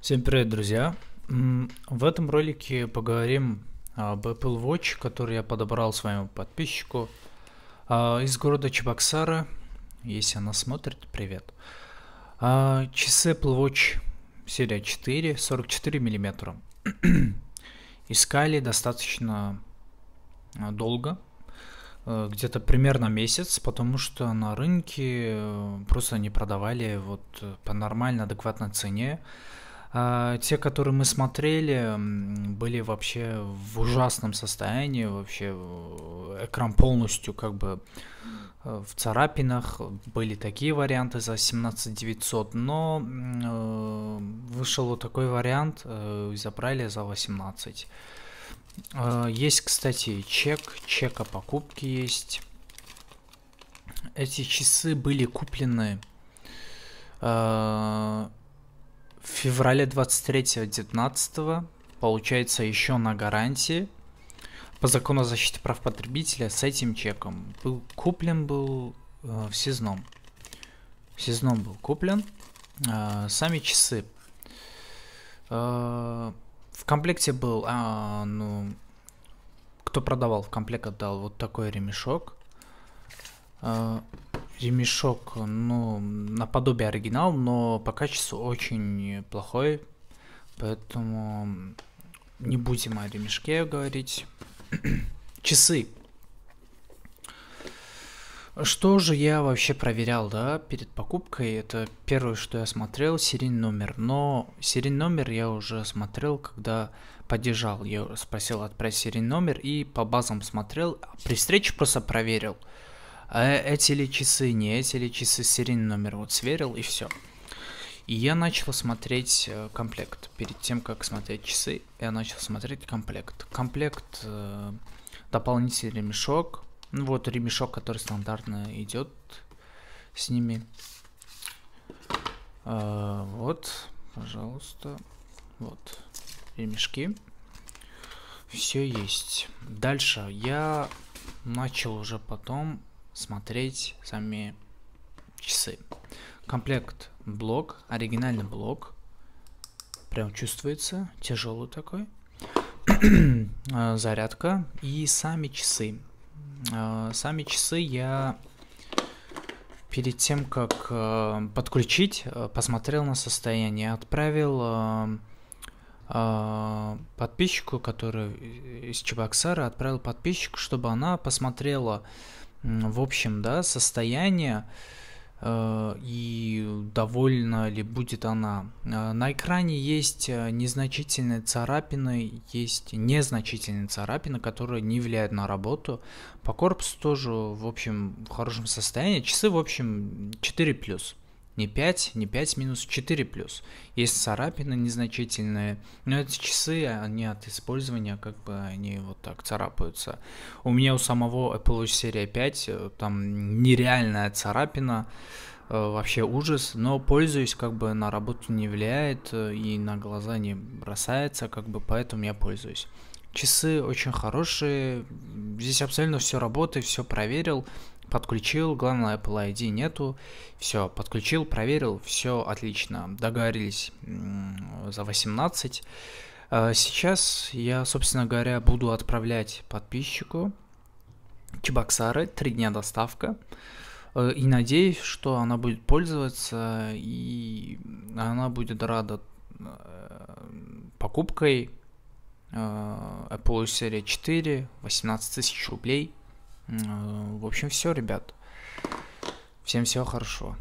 Всем привет, друзья! В этом ролике поговорим об Apple Watch, который я подобрал своему подписчику а, из города Чебоксара. Если она смотрит, привет. А, часы Apple Watch серия 4, 44 миллиметра. Искали достаточно а, долго, э, где-то примерно месяц, потому что на рынке э, просто не продавали вот э, по нормально адекватной цене. А, те, которые мы смотрели, были вообще в ужасном состоянии, вообще э, экран полностью как бы э, в царапинах, были такие варианты за 17900, но э, вышел вот такой вариант, э, забрали за 18. Э, а, есть, кстати, чек, чека покупки есть. Эти часы были куплены э, в феврале 23 19 получается еще на гарантии по закону о защите прав потребителя с этим чеком был куплен был э, в сезном в сезном был куплен э, сами часы э, в комплекте был а, ну кто продавал в комплект отдал вот такой ремешок э, ремешок, ну, наподобие оригинал, но по качеству очень плохой, поэтому не будем о ремешке говорить. Часы. Что же я вообще проверял, да, перед покупкой? Это первое, что я смотрел, серийный номер. Но серийный номер я уже смотрел, когда поддержал. Я спросил отправить серийный номер и по базам смотрел. При встрече просто проверил а эти ли часы, не эти ли часы, серийный номер вот сверил и все. И я начал смотреть э, комплект. Перед тем, как смотреть часы, я начал смотреть комплект. Комплект э, дополнительный ремешок. Ну вот ремешок, который стандартно идет с ними. Э, вот, пожалуйста. Вот. Ремешки. Все есть. Дальше я начал уже потом смотреть сами часы. Комплект блок, оригинальный блок. Прям чувствуется, тяжелый такой. А, зарядка и сами часы. А, сами часы я перед тем, как а, подключить, посмотрел на состояние, отправил подписчику, который э, из Чебоксара, отправил подписчику, чтобы она посмотрела в общем, да, состояние э, и довольна ли будет она. Э, на экране есть э, незначительные царапины, есть незначительные царапины, которые не влияют на работу. По корпусу тоже, в общем, в хорошем состоянии. Часы, в общем, 4+. Не 5, не 5 минус 4 плюс. Есть царапины незначительные, но эти часы, они от использования, как бы они вот так царапаются. У меня у самого Apple Watch серия 5, э, там нереальная царапина, э, вообще ужас, но пользуюсь, как бы на работу не влияет э, и на глаза не бросается, как бы поэтому я пользуюсь. Часы очень хорошие, здесь абсолютно все работает, все проверил, подключил, главное Apple ID нету, все, подключил, проверил, все отлично, договорились за 18. А сейчас я, собственно говоря, буду отправлять подписчику Чебоксары, три дня доставка, э, и надеюсь, что она будет пользоваться, и она будет рада э, покупкой э, Apple Series 4, 18 тысяч рублей – Э, в общем, все, ребят. Всем всего хорошо.